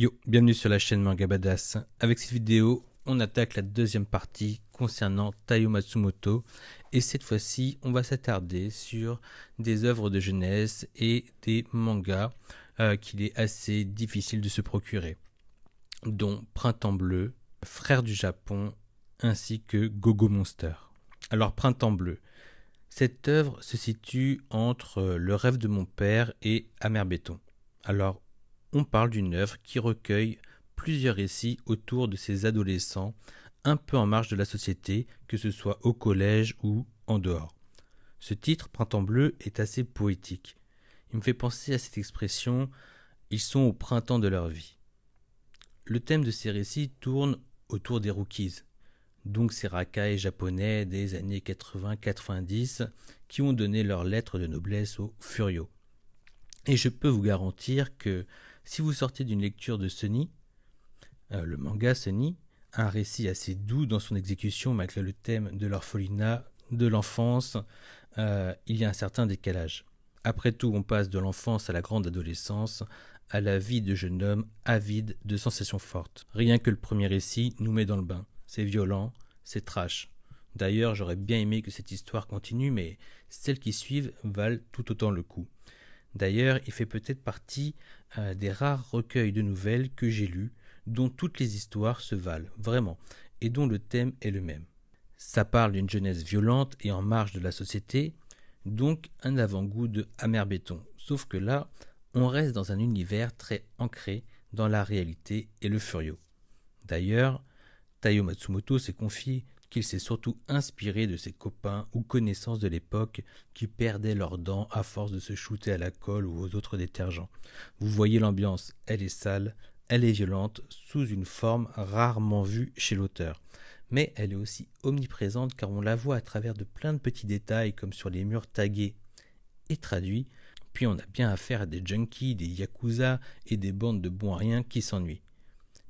Yo, bienvenue sur la chaîne Manga Badass. Avec cette vidéo, on attaque la deuxième partie concernant tayo Matsumoto et cette fois-ci, on va s'attarder sur des œuvres de jeunesse et des mangas euh, qu'il est assez difficile de se procurer, dont Printemps Bleu, frère du Japon ainsi que Gogo Monster. Alors Printemps Bleu, cette œuvre se situe entre Le rêve de mon père et Amer Béton. Alors on parle d'une œuvre qui recueille plusieurs récits autour de ces adolescents un peu en marge de la société, que ce soit au collège ou en dehors. Ce titre, Printemps bleu, est assez poétique. Il me fait penser à cette expression Ils sont au printemps de leur vie. Le thème de ces récits tourne autour des rookies, donc ces racailles japonais des années 80-90 qui ont donné leurs lettres de noblesse aux furios. Et je peux vous garantir que si vous sortez d'une lecture de Sunny, euh, le manga Sunny, un récit assez doux dans son exécution malgré le thème de l'orphelinat, de l'enfance, euh, il y a un certain décalage. Après tout, on passe de l'enfance à la grande adolescence, à la vie de jeune homme avide de sensations fortes. Rien que le premier récit nous met dans le bain. C'est violent, c'est trash. D'ailleurs, j'aurais bien aimé que cette histoire continue, mais celles qui suivent valent tout autant le coup. D'ailleurs, il fait peut-être partie euh, des rares recueils de nouvelles que j'ai lus, dont toutes les histoires se valent, vraiment, et dont le thème est le même. Ça parle d'une jeunesse violente et en marge de la société, donc un avant-goût de amer béton, sauf que là, on reste dans un univers très ancré dans la réalité et le furieux. D'ailleurs, Tayo Matsumoto s'est confié qu'il s'est surtout inspiré de ses copains ou connaissances de l'époque qui perdaient leurs dents à force de se shooter à la colle ou aux autres détergents. Vous voyez l'ambiance, elle est sale, elle est violente, sous une forme rarement vue chez l'auteur. Mais elle est aussi omniprésente car on la voit à travers de plein de petits détails comme sur les murs tagués et traduits, puis on a bien affaire à des junkies, des yakuza et des bandes de bons à rien qui s'ennuient.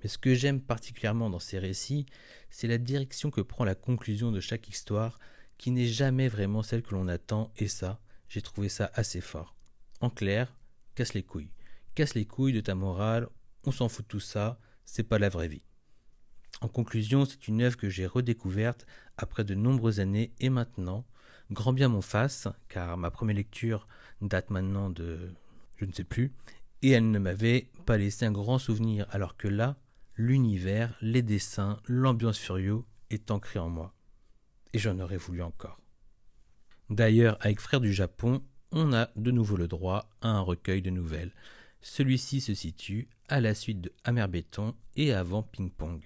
Mais ce que j'aime particulièrement dans ces récits, c'est la direction que prend la conclusion de chaque histoire, qui n'est jamais vraiment celle que l'on attend, et ça, j'ai trouvé ça assez fort. En clair, casse les couilles. Casse les couilles de ta morale, on s'en fout de tout ça, c'est pas la vraie vie. En conclusion, c'est une œuvre que j'ai redécouverte après de nombreuses années et maintenant, grand bien mon fasse, car ma première lecture date maintenant de je ne sais plus, et elle ne m'avait pas laissé un grand souvenir, alors que là, l'univers, les dessins, l'ambiance furieux est ancrée en moi. Et j'en aurais voulu encore. D'ailleurs, avec Frères du Japon, on a de nouveau le droit à un recueil de nouvelles. Celui-ci se situe à la suite de Amer Béton et avant Ping Pong.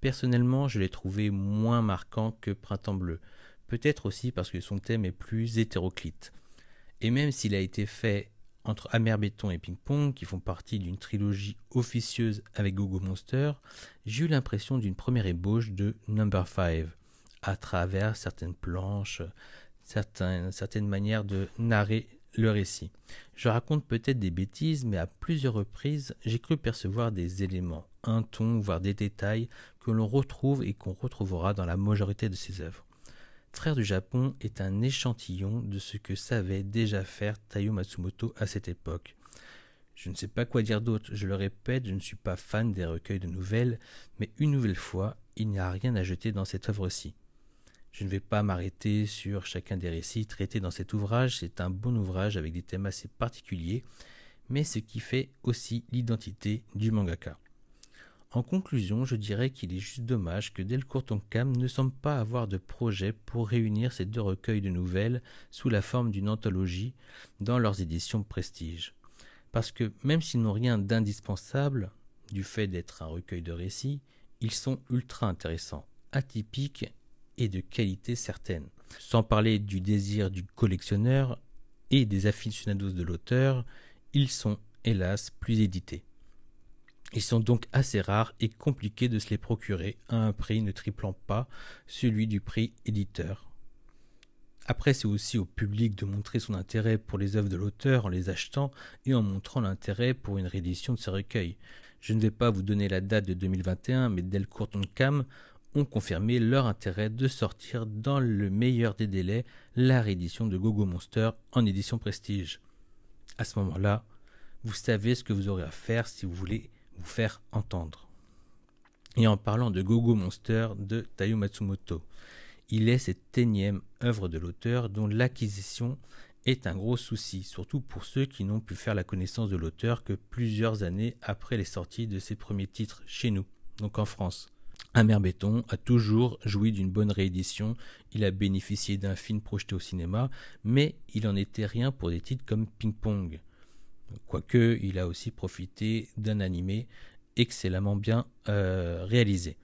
Personnellement, je l'ai trouvé moins marquant que Printemps Bleu, peut-être aussi parce que son thème est plus hétéroclite. Et même s'il a été fait entre Amer Béton et Ping Pong, qui font partie d'une trilogie officieuse avec Gogo Monster, j'ai eu l'impression d'une première ébauche de Number 5, à travers certaines planches, certaines, certaines manières de narrer le récit. Je raconte peut-être des bêtises, mais à plusieurs reprises, j'ai cru percevoir des éléments, un ton, voire des détails que l'on retrouve et qu'on retrouvera dans la majorité de ses œuvres. Frère du Japon est un échantillon de ce que savait déjà faire Tayo Matsumoto à cette époque. Je ne sais pas quoi dire d'autre, je le répète, je ne suis pas fan des recueils de nouvelles, mais une nouvelle fois, il n'y a rien à jeter dans cette œuvre-ci. Je ne vais pas m'arrêter sur chacun des récits traités dans cet ouvrage, c'est un bon ouvrage avec des thèmes assez particuliers, mais ce qui fait aussi l'identité du mangaka. En conclusion, je dirais qu'il est juste dommage que Delcourt Cam ne semble pas avoir de projet pour réunir ces deux recueils de nouvelles sous la forme d'une anthologie dans leurs éditions prestige. Parce que même s'ils n'ont rien d'indispensable, du fait d'être un recueil de récits, ils sont ultra intéressants, atypiques et de qualité certaine. Sans parler du désir du collectionneur et des aficionados de l'auteur, ils sont hélas plus édités. Ils sont donc assez rares et compliqués de se les procurer à un prix ne triplant pas celui du prix éditeur. Après, c'est aussi au public de montrer son intérêt pour les œuvres de l'auteur en les achetant et en montrant l'intérêt pour une réédition de ses recueils. Je ne vais pas vous donner la date de 2021, mais Delcourt Cam ont confirmé leur intérêt de sortir dans le meilleur des délais la réédition de Gogo Monster en édition prestige. À ce moment-là, vous savez ce que vous aurez à faire si vous voulez faire entendre. Et en parlant de Gogo Monster de Tayo Matsumoto, il est cette énième œuvre de l'auteur dont l'acquisition est un gros souci, surtout pour ceux qui n'ont pu faire la connaissance de l'auteur que plusieurs années après les sorties de ses premiers titres chez nous, donc en France. Amer Béton a toujours joui d'une bonne réédition, il a bénéficié d'un film projeté au cinéma, mais il en était rien pour des titres comme Ping Pong, Quoique, il a aussi profité d'un animé excellemment bien euh, réalisé,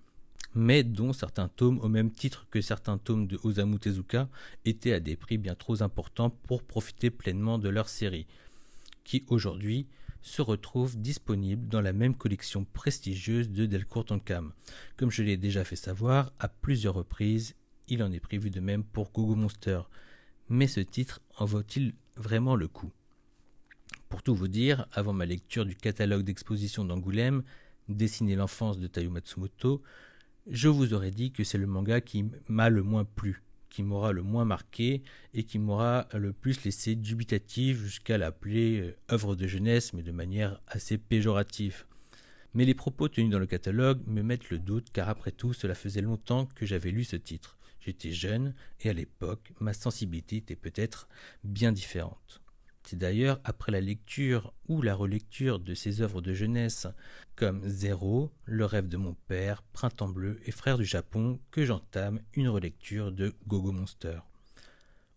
mais dont certains tomes, au même titre que certains tomes de Osamu Tezuka, étaient à des prix bien trop importants pour profiter pleinement de leur série, qui aujourd'hui se retrouve disponible dans la même collection prestigieuse de Delcourt cam. Comme je l'ai déjà fait savoir à plusieurs reprises, il en est prévu de même pour Gogo Monster. Mais ce titre en vaut-il vraiment le coup pour tout vous dire, avant ma lecture du catalogue d'exposition d'Angoulême, Dessiner l'enfance de Tayo Matsumoto, je vous aurais dit que c'est le manga qui m'a le moins plu, qui m'aura le moins marqué et qui m'aura le plus laissé dubitatif jusqu'à l'appeler euh, œuvre de jeunesse, mais de manière assez péjorative. Mais les propos tenus dans le catalogue me mettent le doute car après tout cela faisait longtemps que j'avais lu ce titre. J'étais jeune et à l'époque ma sensibilité était peut-être bien différente. C'est d'ailleurs après la lecture ou la relecture de ses œuvres de jeunesse comme Zéro, Le rêve de mon père, Printemps bleu et Frères du Japon que j'entame une relecture de Gogo Monster.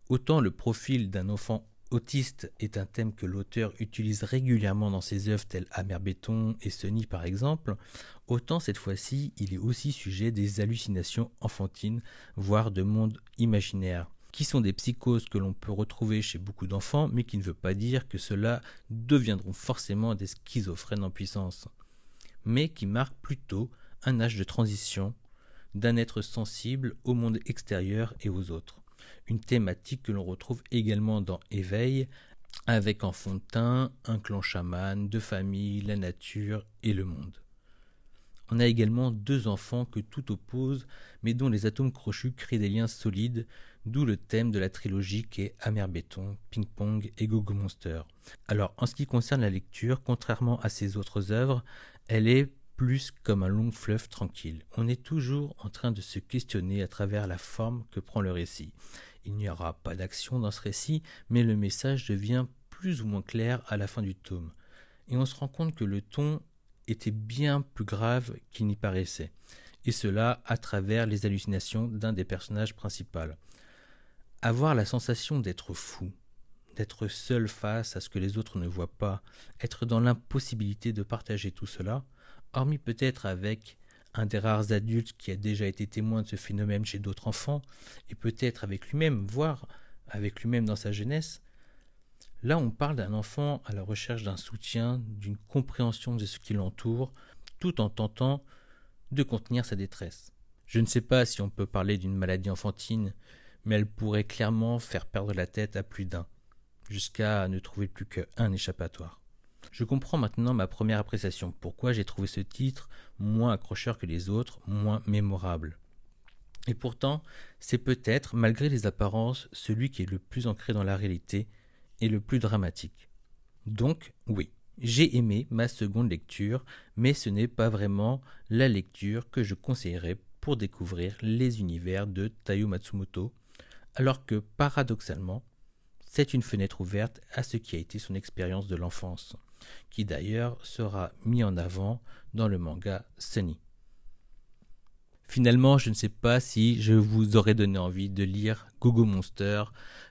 Autant le profil d'un enfant autiste est un thème que l'auteur utilise régulièrement dans ses œuvres telles Amer Béton et Sony par exemple, autant cette fois-ci il est aussi sujet des hallucinations enfantines, voire de mondes imaginaires qui sont des psychoses que l'on peut retrouver chez beaucoup d'enfants, mais qui ne veut pas dire que ceux-là deviendront forcément des schizophrènes en puissance, mais qui marquent plutôt un âge de transition d'un être sensible au monde extérieur et aux autres. Une thématique que l'on retrouve également dans Éveil, avec en fond de teint un clan chaman, deux familles, la nature et le monde. On a également deux enfants que tout oppose, mais dont les atomes crochus créent des liens solides, d'où le thème de la trilogie qui est Amer Béton, Ping Pong et Gogo Monster. Alors, en ce qui concerne la lecture, contrairement à ses autres œuvres, elle est plus comme un long fleuve tranquille. On est toujours en train de se questionner à travers la forme que prend le récit. Il n'y aura pas d'action dans ce récit, mais le message devient plus ou moins clair à la fin du tome. Et on se rend compte que le ton était bien plus grave qu'il n'y paraissait, et cela à travers les hallucinations d'un des personnages principaux. Avoir la sensation d'être fou, d'être seul face à ce que les autres ne voient pas, être dans l'impossibilité de partager tout cela, hormis peut-être avec un des rares adultes qui a déjà été témoin de ce phénomène chez d'autres enfants, et peut-être avec lui-même, voire avec lui-même dans sa jeunesse, Là, on parle d'un enfant à la recherche d'un soutien, d'une compréhension de ce qui l'entoure, tout en tentant de contenir sa détresse. Je ne sais pas si on peut parler d'une maladie enfantine, mais elle pourrait clairement faire perdre la tête à plus d'un, jusqu'à ne trouver plus qu'un échappatoire. Je comprends maintenant ma première appréciation, pourquoi j'ai trouvé ce titre moins accrocheur que les autres, moins mémorable. Et pourtant, c'est peut-être, malgré les apparences, celui qui est le plus ancré dans la réalité, le plus dramatique. Donc oui, j'ai aimé ma seconde lecture, mais ce n'est pas vraiment la lecture que je conseillerais pour découvrir les univers de Tayo Matsumoto, alors que paradoxalement, c'est une fenêtre ouverte à ce qui a été son expérience de l'enfance, qui d'ailleurs sera mis en avant dans le manga Sunny. Finalement, je ne sais pas si je vous aurais donné envie de lire Gogo Monster,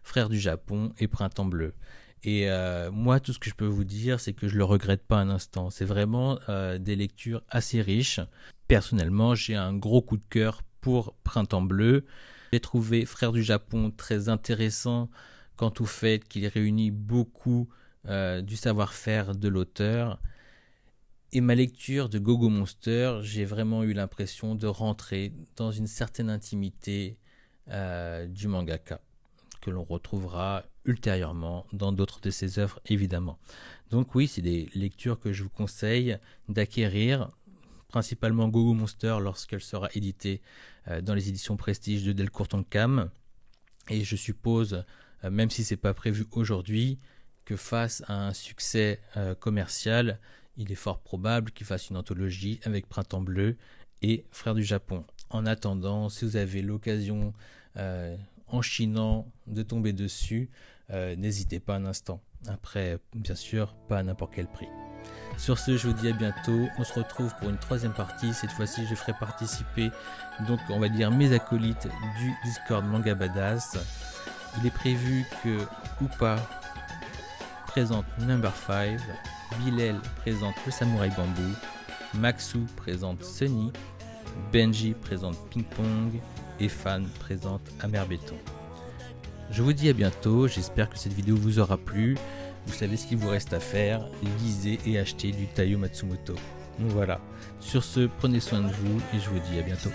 Frères du Japon et Printemps Bleu. Et euh, moi, tout ce que je peux vous dire, c'est que je ne le regrette pas un instant. C'est vraiment euh, des lectures assez riches. Personnellement, j'ai un gros coup de cœur pour Printemps Bleu. J'ai trouvé Frères du Japon très intéressant quant au fait qu'il réunit beaucoup euh, du savoir-faire de l'auteur. Et ma lecture de Gogo Monster, j'ai vraiment eu l'impression de rentrer dans une certaine intimité euh, du mangaka, que l'on retrouvera ultérieurement dans d'autres de ses œuvres, évidemment. Donc oui, c'est des lectures que je vous conseille d'acquérir, principalement Gogo Monster lorsqu'elle sera éditée euh, dans les éditions Prestige de Delcourt Cam. Et je suppose, euh, même si n'est pas prévu aujourd'hui, que face à un succès commercial, il est fort probable qu'il fasse une anthologie avec Printemps Bleu et Frères du Japon. En attendant, si vous avez l'occasion euh, en chinant de tomber dessus, euh, n'hésitez pas un instant. Après, bien sûr, pas à n'importe quel prix. Sur ce, je vous dis à bientôt. On se retrouve pour une troisième partie. Cette fois-ci, je ferai participer, donc, on va dire, mes acolytes du Discord Manga Badass. Il est prévu que Oupa présente Number 5 Bilel présente le samouraï bambou, Maxou présente Sunny, Benji présente Ping Pong et Fan présente Amer Béton. Je vous dis à bientôt, j'espère que cette vidéo vous aura plu. Vous savez ce qu'il vous reste à faire, lisez et achetez du Taio Matsumoto. Voilà. Sur ce, prenez soin de vous et je vous dis à bientôt.